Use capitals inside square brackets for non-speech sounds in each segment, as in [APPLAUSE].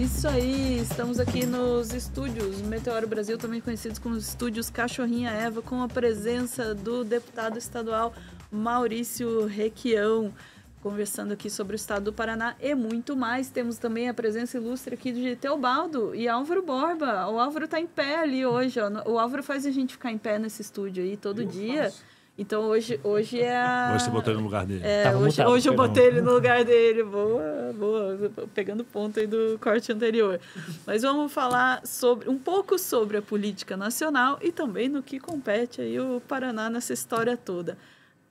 Isso aí, estamos aqui nos estúdios Meteoro Brasil, também conhecidos como estúdios Cachorrinha Eva, com a presença do deputado estadual Maurício Requião, conversando aqui sobre o estado do Paraná e muito mais. Temos também a presença ilustre aqui de Teobaldo e Álvaro Borba. O Álvaro está em pé ali hoje, ó. O Álvaro faz a gente ficar em pé nesse estúdio aí todo Eu dia. Faço então hoje, hoje é Hoje você botou ele no lugar dele. É, hoje, mutado, hoje eu botei ele no lugar dele. Boa, boa. Pegando ponto aí do corte anterior. Mas vamos falar sobre um pouco sobre a política nacional e também no que compete aí o Paraná nessa história toda.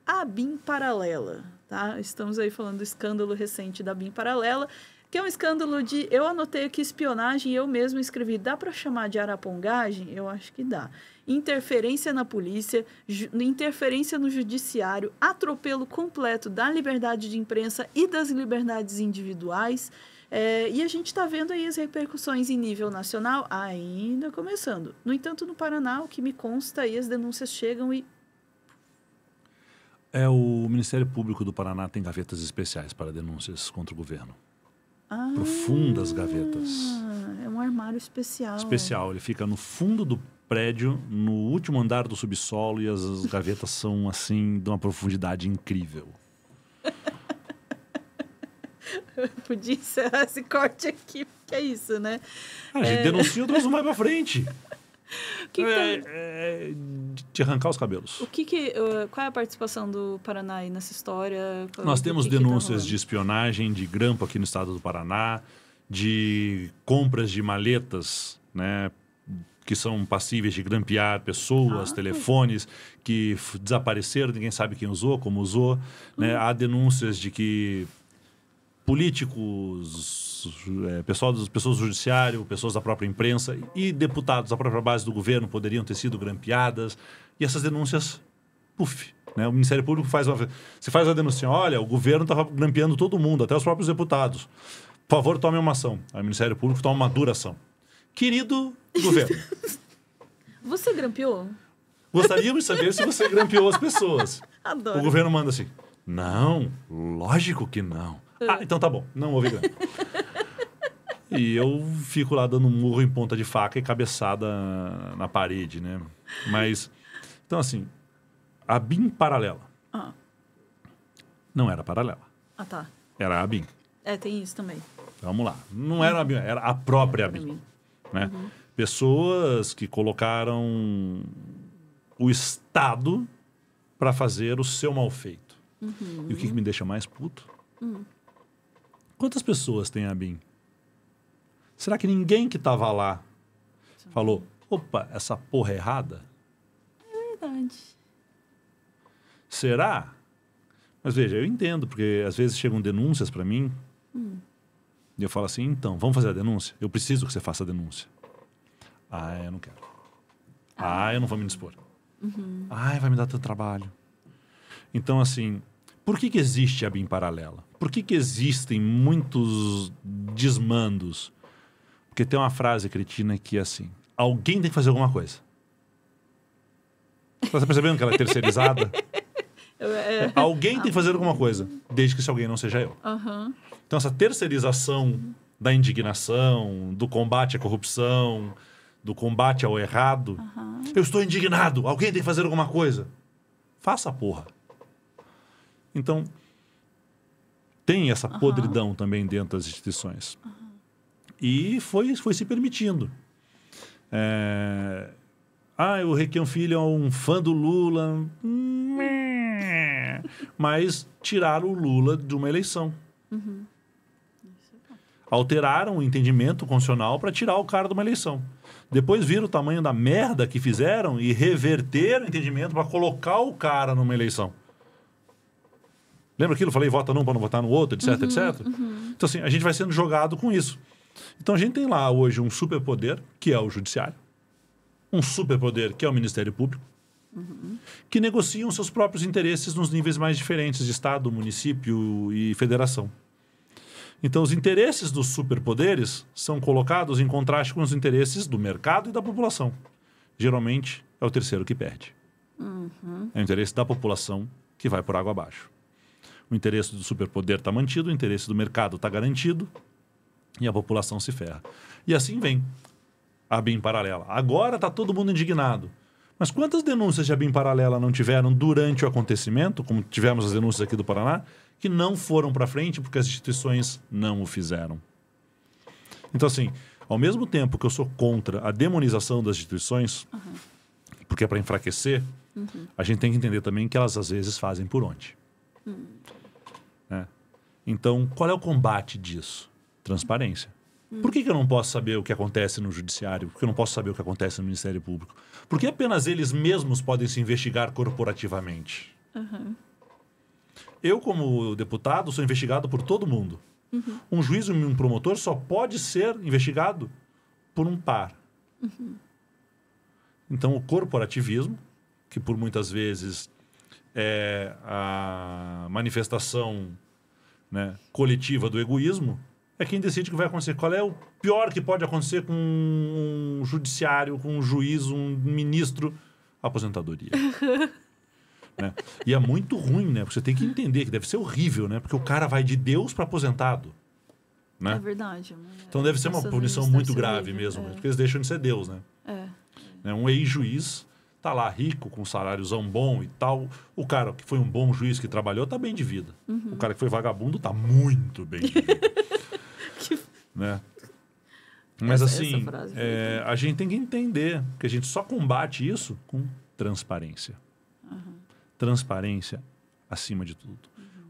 A BIM paralela, tá? Estamos aí falando do escândalo recente da BIM paralela que é um escândalo de. Eu anotei aqui espionagem e eu mesmo escrevi. Dá para chamar de arapongagem? Eu acho que dá. Interferência na polícia, interferência no judiciário, atropelo completo da liberdade de imprensa e das liberdades individuais. É, e a gente está vendo aí as repercussões em nível nacional ainda começando. No entanto, no Paraná, o que me consta aí, as denúncias chegam e é o Ministério Público do Paraná tem gavetas especiais para denúncias contra o governo ah, profundas gavetas. É um armário especial. Especial, ele fica no fundo do prédio, no último andar do subsolo e as, as [LAUGHS] gavetas são assim de uma profundidade incrível. [LAUGHS] Podia ser esse corte aqui, porque é isso, né? a gente é... denuncia o troço mais pra frente. [LAUGHS] Que que tá... é, te arrancar os cabelos. O que, que uh, qual é a participação do Paraná aí nessa história? Nós temos que denúncias que tá de espionagem, de grampo aqui no estado do Paraná, de compras de maletas, né? Que são passíveis de grampear pessoas, ah, telefones que desapareceram, ninguém sabe quem usou, como usou. Né? Hum. Há denúncias de que políticos, é, pessoal dos, pessoas do judiciário, pessoas da própria imprensa e deputados da própria base do governo poderiam ter sido grampeadas. E essas denúncias, puf, né? O Ministério Público faz uma... Você faz a denúncia, assim, olha, o governo estava grampeando todo mundo, até os próprios deputados. Por favor, tome uma ação. Aí o Ministério Público toma uma dura ação. Querido governo... [LAUGHS] Você grampeou? Gostaríamos de saber se você grampeou as pessoas. [LAUGHS] Adoro. O governo manda assim, não, lógico que não. Ah, então tá bom, não houve grana. e eu fico lá dando murro em ponta de faca e cabeçada na parede, né? Mas, então assim, a BIM paralela. Ah. Não era paralela. Ah, tá. Era a BIM. É, tem isso também. Vamos lá. Não era a BIM, era a própria BIM. Né? Uhum. Pessoas que colocaram o Estado para fazer o seu mal feito. Uhum. E o que, que me deixa mais puto? Uhum. Quantas pessoas tem a BIM? Será que ninguém que estava lá falou: opa, essa porra é errada? É verdade. Será? Mas veja, eu entendo, porque às vezes chegam denúncias para mim hum. e eu falo assim: então, vamos fazer a denúncia? Eu preciso que você faça a denúncia. Ah, eu não quero. Ah, ah eu não vou me dispor. Uhum. Ah, vai me dar tanto trabalho. Então, assim, por que, que existe a BIM paralela? por que, que existem muitos desmandos? Porque tem uma frase cretina que é assim: alguém tem que fazer alguma coisa. Você tá percebendo que ela é terceirizada? [LAUGHS] é. Alguém tem que fazer alguma coisa, desde que esse alguém não seja eu. Uhum. Então, essa terceirização da indignação, do combate à corrupção, do combate ao errado. Uhum. Eu estou indignado, alguém tem que fazer alguma coisa. Faça a porra. Então, tem essa uhum. podridão também dentro das instituições. Uhum. E foi, foi se permitindo. É... Ah, o Requião Filho é um fã do Lula. Uhum. Mas tiraram o Lula de uma eleição. Uhum. É Alteraram o entendimento constitucional para tirar o cara de uma eleição. Depois viram o tamanho da merda que fizeram e reverteram o entendimento para colocar o cara numa eleição. Lembra aquilo? Eu falei, vota num para não votar no outro, etc, uhum, etc. Uhum. Então, assim, a gente vai sendo jogado com isso. Então, a gente tem lá hoje um superpoder, que é o judiciário, um superpoder, que é o Ministério Público, uhum. que negociam seus próprios interesses nos níveis mais diferentes de Estado, município e federação. Então, os interesses dos superpoderes são colocados em contraste com os interesses do mercado e da população. Geralmente, é o terceiro que perde. Uhum. É o interesse da população que vai por água abaixo. O interesse do superpoder está mantido, o interesse do mercado está garantido e a população se ferra. E assim vem a BIM paralela. Agora está todo mundo indignado. Mas quantas denúncias de ABIM paralela não tiveram durante o acontecimento, como tivemos as denúncias aqui do Paraná, que não foram para frente porque as instituições não o fizeram? Então, assim, ao mesmo tempo que eu sou contra a demonização das instituições, uhum. porque é para enfraquecer, uhum. a gente tem que entender também que elas às vezes fazem por onde. Uhum. Então, qual é o combate disso? Transparência. Hum. Por que, que, eu não posso saber o que acontece no judiciário? Por que eu não posso saber o que acontece no Ministério Público? Por que apenas eles mesmos podem se investigar corporativamente? Uhum. Eu, como deputado, sou investigado por todo mundo. Uhum. Um juiz e um promotor só pode ser investigado por um par. Uhum. Então, o corporativismo, que por muitas vezes é a manifestação né, coletiva do egoísmo, é quem decide o que vai acontecer. Qual é o pior que pode acontecer com um judiciário, com um juiz, um ministro? Aposentadoria. [LAUGHS] né? E é muito ruim, né? Porque você tem que entender que deve ser horrível, né? Porque o cara vai de Deus para aposentado. Né? É verdade. Então deve ser uma punição muito grave mesmo, é. Né? porque eles deixam de ser Deus, né? É. Né? Um ex-juiz tá lá rico, com salários saláriozão bom e tal. O cara que foi um bom juiz que trabalhou tá bem de vida. Uhum. O cara que foi vagabundo tá muito bem de vida. [LAUGHS] que... né? Mas essa, assim, essa é, é a gente tem que entender que a gente só combate isso com transparência. Uhum. Transparência acima de tudo.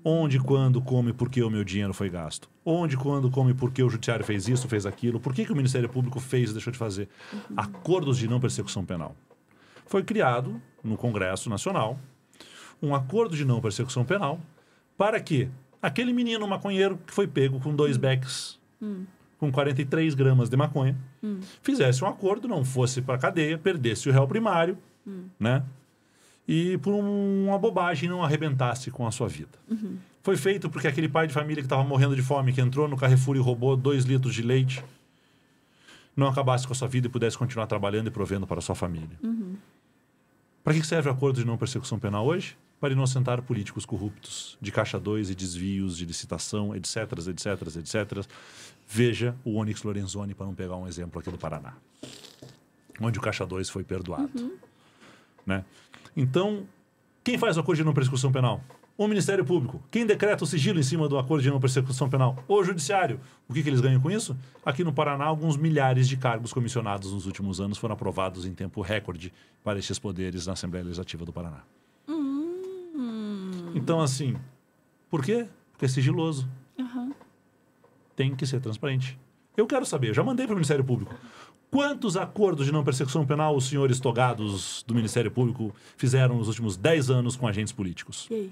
Onde, quando, como e por que o meu dinheiro foi gasto? Onde, quando, como e por que o judiciário fez isso, fez aquilo? Por que, que o Ministério Público fez e deixou de fazer? Uhum. Acordos de não persecução penal foi criado no Congresso Nacional um acordo de não persecução penal para que aquele menino maconheiro que foi pego com dois hum. becks, hum. com 43 gramas de maconha, hum. fizesse um acordo, não fosse para cadeia, perdesse o réu primário, hum. né? E por uma bobagem não arrebentasse com a sua vida. Uhum. Foi feito porque aquele pai de família que estava morrendo de fome, que entrou no Carrefour e roubou dois litros de leite, não acabasse com a sua vida e pudesse continuar trabalhando e provendo para a sua família. Uhum. Para que serve o acordo de não persecução penal hoje? Para inocentar políticos corruptos de caixa 2 e desvios de licitação, etc, etc, etc. Veja o Onyx Lorenzoni, para não pegar um exemplo aqui do Paraná, onde o caixa 2 foi perdoado. Uhum. Né? Então, quem faz o acordo de não persecução penal? o Ministério Público. Quem decreta o sigilo em cima do acordo de não persecução penal? O Judiciário. O que, que eles ganham com isso? Aqui no Paraná, alguns milhares de cargos comissionados nos últimos anos foram aprovados em tempo recorde para estes poderes na Assembleia Legislativa do Paraná. Hum. Então, assim, por quê? Porque é sigiloso. Uhum. Tem que ser transparente. Eu quero saber, já mandei para o Ministério Público. Quantos acordos de não persecução penal os senhores togados do Ministério Público fizeram nos últimos 10 anos com agentes políticos? E aí?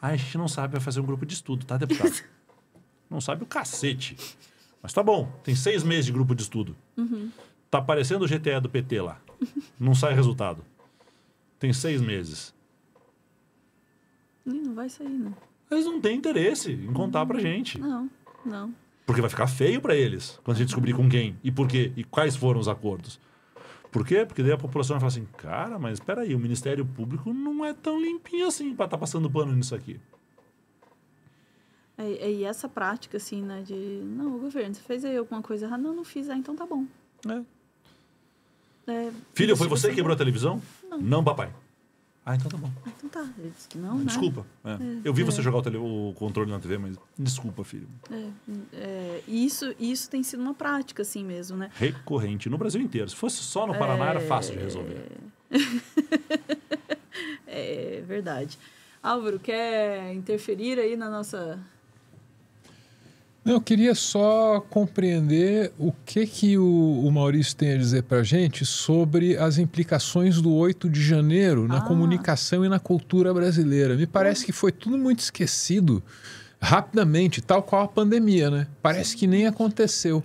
Ah, a gente não sabe, vai fazer um grupo de estudo, tá, deputado? [LAUGHS] não sabe o cacete. Mas tá bom, tem seis meses de grupo de estudo. Uhum. Tá aparecendo o GTE do PT lá. [LAUGHS] Não sai resultado. Tem seis meses. Não vai sair, não. Né? Eles não têm interesse em contar pra hum, gente. Não, não. Porque vai ficar feio para eles quando a gente descobrir com quem e por quê e quais foram os acordos. Por quê? Porque daí a população vai falar assim, cara, mas espera aí, o Ministério Público não é tão limpinho assim para estar tá passando pano nisso aqui. É, é, e essa prática, assim, né, de... Não, o governo, você fez aí alguma coisa errada? Não, não fiz. Ah, então tá bom. É. É, Filho, foi você que quebrou a televisão? Não. não, papai. Ah, então tá bom. Ah, então tá. Ele disse que não, né? Desculpa. É. é. Eu vi é. você jogar o, tele, o controle na TV, mas desculpa, filho. É, é isso, isso tem sido uma prática, assim mesmo, né? Recorrente no Brasil inteiro. Se fosse só no Paraná, era fácil de resolver. [LAUGHS] é verdade. Álvaro, quer interferir aí na nossa eu queria só compreender o que que o, o Maurício tem a dizer para a gente sobre as implicações do 8 de janeiro na ah. comunicação e na cultura brasileira. Me parece que foi tudo muito esquecido rapidamente, tal qual a pandemia, né? Parece que nem aconteceu.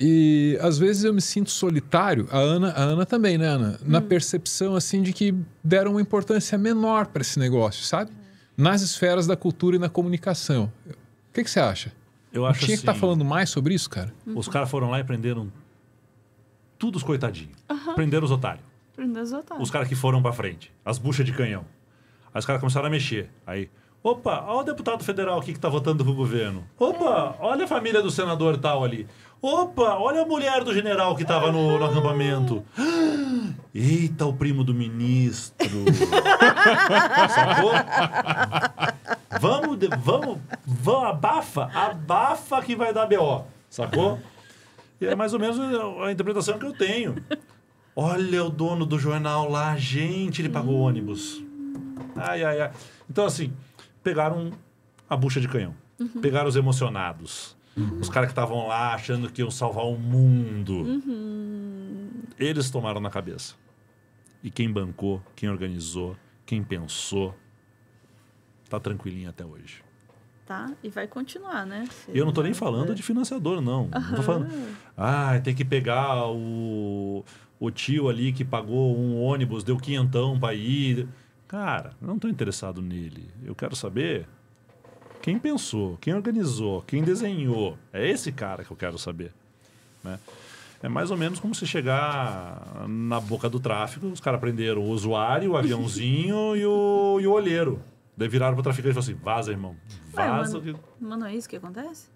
E às vezes eu me sinto solitário, a Ana, a Ana também, né, Ana? Na hum. percepção assim de que deram uma importância menor para esse negócio, sabe? Uhum. Nas esferas da cultura e na comunicação. O que, que você acha? Eu acho Tinha tá assim, que estar tá falando mais sobre isso, cara. Os caras foram lá e prenderam todos coitadinhos. Uhum. Prenderam os otários. Prenderam os otários. Os caras que foram pra frente. As buchas de canhão. Aí os caras começaram a mexer. Aí, opa, olha o deputado federal aqui que tá votando pro governo. Opa, olha a família do senador tal ali. Opa, olha a mulher do general que tava no, no acampamento. [GASPS] Eita, o primo do ministro. [LAUGHS] Sacou? Vamos, vamos, vamos, abafa, abafa que vai dar BO, sacou? E é mais ou menos a interpretação que eu tenho. Olha o dono do jornal lá, gente, ele pagou hum. ônibus. Ai, ai, ai. Então, assim, pegaram a bucha de canhão. Uhum. Pegaram os emocionados. Uhum. Os caras que estavam lá achando que iam salvar o mundo. Uhum. Eles tomaram na cabeça. E quem bancou, quem organizou, quem pensou, tá tranquilinha até hoje. Tá? E vai continuar, né? Você eu não estou nem falando ver. de financiador, não. Uhum. Não tô falando. Ah, tem que pegar o, o tio ali que pagou um ônibus, deu quinhentão para ir. Cara, eu não estou interessado nele. Eu quero saber quem pensou, quem organizou, quem desenhou. É esse cara que eu quero saber. Né? É mais ou menos como se chegar na boca do tráfico, os caras prenderam o usuário, o [LAUGHS] aviãozinho e, o, e o olheiro. Daí viraram pro traficante e falaram assim: vaza, irmão. Vaza. Ué, mano, mano, é isso que acontece?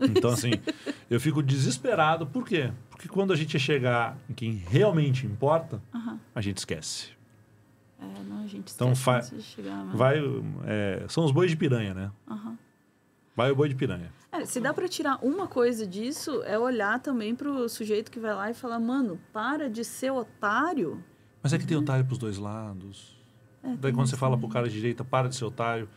Então, assim, [LAUGHS] eu fico desesperado. Por quê? Porque quando a gente chegar em quem realmente importa, a gente esquece. É, não, a gente então, esquece. Então, mas... Né? vai, é, são os bois de piranha, né? Uhum. Vai o boi de piranha. É, se dá para tirar uma coisa disso, é olhar também pro sujeito que vai lá e falar: mano, para de ser otário. Mas é que uhum. tem otário pros dois lados. É, Daí quando você fala pro cara de direita, para de ser otário.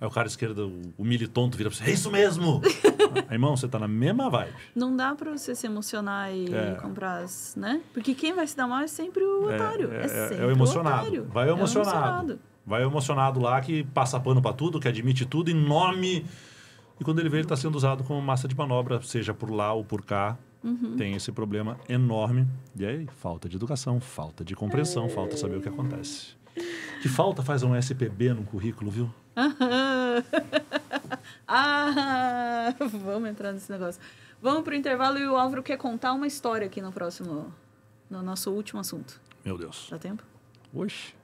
Aí o cara esquerda o, o militonto, vira pra você, é isso mesmo! [LAUGHS] Aí, irmão, você tá na mesma vibe. Não dá pra você se emocionar e é. comprar as, né? Porque quem vai se dar mal é sempre o é, otário. É, sempre é, é, é, o emocionado. O otário. Vai é o emocionado. emocionado. Vai o emocionado lá que passa pano pra tudo, que admite tudo em nome... E quando ele vê, ele tá sendo usado como massa de manobra, seja por lá ou por cá. Uhum. Tem esse problema enorme. E aí, falta de educação, falta de compreensão, falta saber o que acontece. Que falta faz um SPB num currículo, viu? Aham. [LAUGHS] ah, vamos entrar nesse negócio. Vamos para o intervalo e o Álvaro quer contar uma história aqui no próximo, no nosso último assunto. Meu Deus. Dá tempo? Oxe.